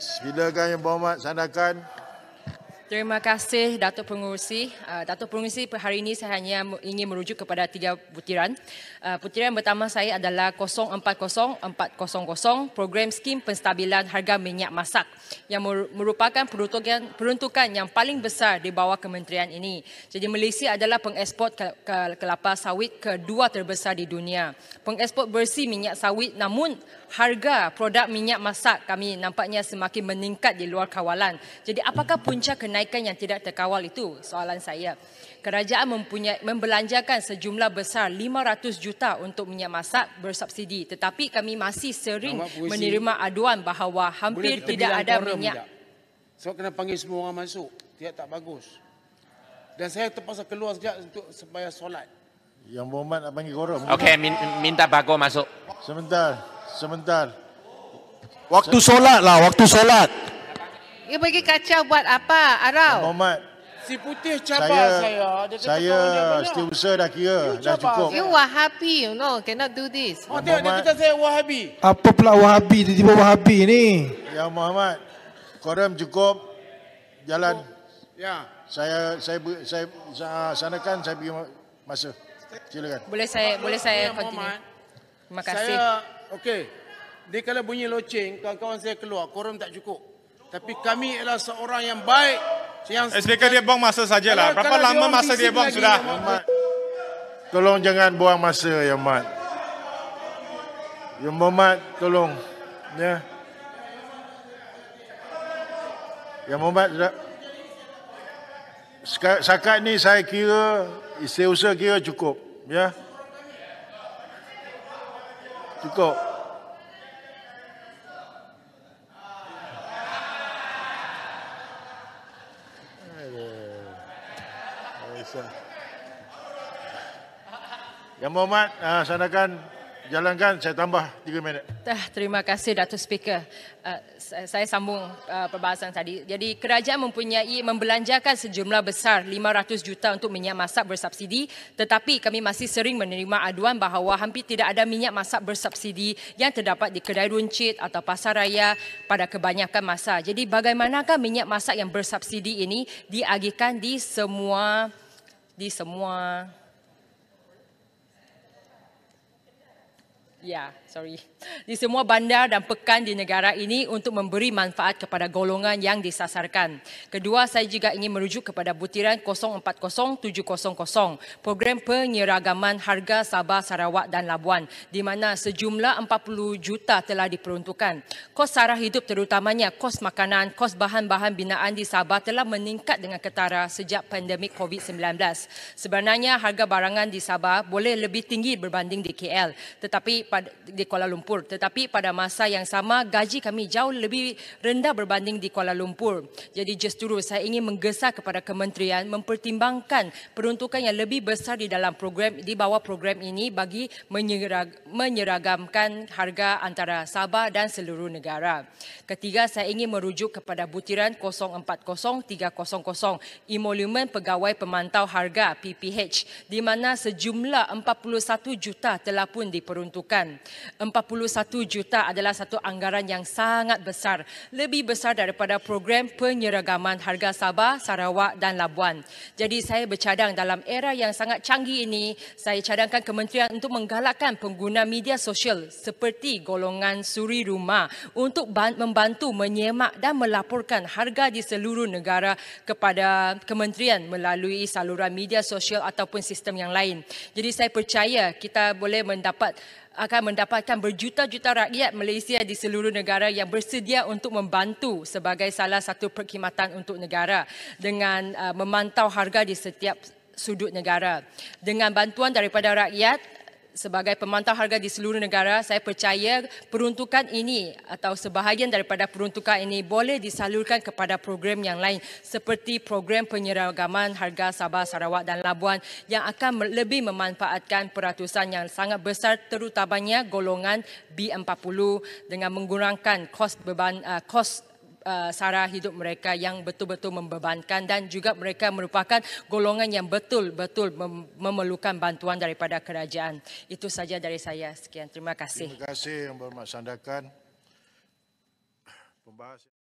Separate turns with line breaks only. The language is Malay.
Silakan yang berhormat sandakan.
Terima kasih Datuk Pengurusi. Uh, Datuk Pengurusi, hari ini saya hanya ingin merujuk kepada tiga butiran. Uh, ah, butiran pertama saya adalah 040400 Program Skim Penstabilan Harga Minyak Masak yang merupakan peruntukan, peruntukan yang paling besar di bawah kementerian ini. Jadi Malaysia adalah pengeksport ke, ke, kelapa sawit kedua terbesar di dunia. Pengeksport bersih minyak sawit namun harga produk minyak masak kami nampaknya semakin meningkat di luar kawalan. Jadi apakah punca kenaikan kenaikan yang tidak terkawal itu soalan saya. Kerajaan mempunyai membelanjakan sejumlah besar 500 juta untuk minyak masak bersubsidi tetapi kami masih sering menerima aduan bahawa hampir tidak ada minyak.
Sebab so, kena panggil semua orang masuk. Tiap tak bagus. Dan saya terpaksa keluar sekejap untuk sembahyang solat. Yang berhormat nak panggil korang. Okey, minta Pak masuk. Sebentar, sebentar. Waktu solat lah, waktu solat. Dia pergi kacau buat apa? Arau. Muhammad. Si putih cabar saya. Saya, saya setiap dah kira. Dah cukup. You wahabi, you know. Cannot do this. Oh, tengok dia kata saya wahabi. Apa pula wahabi? Tiba-tiba wahabi ni. Ya Muhammad. Korem cukup. Jalan. Oh, ya. Saya, saya, saya, saya sanakan saya pergi masa. Silakan. Boleh saya, Mak, boleh saya, saya continue. Terima kasih. Saya, okay. Dia kalau bunyi loceng, kawan-kawan saya keluar, korum tak cukup tapi kami adalah seorang yang baik yang Speaker eh, dia buang masa sajalah berapa lama masa dia buang sudah tolong jangan buang masa yang mat yang mat tolong ya yang mat sakat ni saya kira isi usaha kira cukup ya cukup Yang Mohamad, uh, ah, sanakan jalankan saya tambah 3 minit.
Dah, terima kasih Datuk Speaker. Uh, ah, saya, saya sambung uh, perbahasan tadi. Jadi kerajaan mempunyai membelanjakan sejumlah besar 500 juta untuk minyak masak bersubsidi, tetapi kami masih sering menerima aduan bahawa hampir tidak ada minyak masak bersubsidi yang terdapat di kedai runcit atau pasar raya pada kebanyakan masa. Jadi bagaimanakah minyak masak yang bersubsidi ini diagihkan di semua di semua Ya, sorry. Di semua bandar dan pekan di negara ini untuk memberi manfaat kepada golongan yang disasarkan. Kedua, saya juga ingin merujuk kepada butiran 040700, program penyeragaman harga Sabah, Sarawak dan Labuan di mana sejumlah 40 juta telah diperuntukkan. Kos sara hidup terutamanya kos makanan, kos bahan-bahan binaan di Sabah telah meningkat dengan ketara sejak pandemik COVID-19. Sebenarnya harga barangan di Sabah boleh lebih tinggi berbanding di KL. Tetapi pada, di Kuala Lumpur. Tetapi pada masa yang sama, gaji kami jauh lebih rendah berbanding di Kuala Lumpur. Jadi justru saya ingin menggesa kepada kementerian mempertimbangkan peruntukan yang lebih besar di dalam program, di bawah program ini bagi menyerag, menyeragamkan harga antara Sabah dan seluruh negara. Ketiga, saya ingin merujuk kepada butiran 040300, Emolument Pegawai Pemantau Harga PPH, di mana sejumlah 41 juta telah pun diperuntukkan anggaran. 41 juta adalah satu anggaran yang sangat besar. Lebih besar daripada program penyeragaman harga Sabah, Sarawak dan Labuan. Jadi saya bercadang dalam era yang sangat canggih ini, saya cadangkan kementerian untuk menggalakkan pengguna media sosial seperti golongan suri rumah untuk membantu menyemak dan melaporkan harga di seluruh negara kepada kementerian melalui saluran media sosial ataupun sistem yang lain. Jadi saya percaya kita boleh mendapat akan mendapatkan berjuta-juta rakyat Malaysia di seluruh negara yang bersedia untuk membantu sebagai salah satu perkhidmatan untuk negara dengan uh, memantau harga di setiap sudut negara. Dengan bantuan daripada rakyat, sebagai pemantau harga di seluruh negara, saya percaya peruntukan ini atau sebahagian daripada peruntukan ini boleh disalurkan kepada program yang lain seperti program penyeragaman harga Sabah, Sarawak dan Labuan yang akan lebih memanfaatkan peratusan yang sangat besar terutamanya golongan B40 dengan mengurangkan kos beban eh, kos Uh, Sara hidup mereka yang betul-betul membebankan dan juga mereka merupakan golongan yang betul-betul memerlukan bantuan daripada kerajaan. Itu saja dari saya. Sekian. Terima kasih. Terima
kasih yang berhormat sandakan. Pembahasan.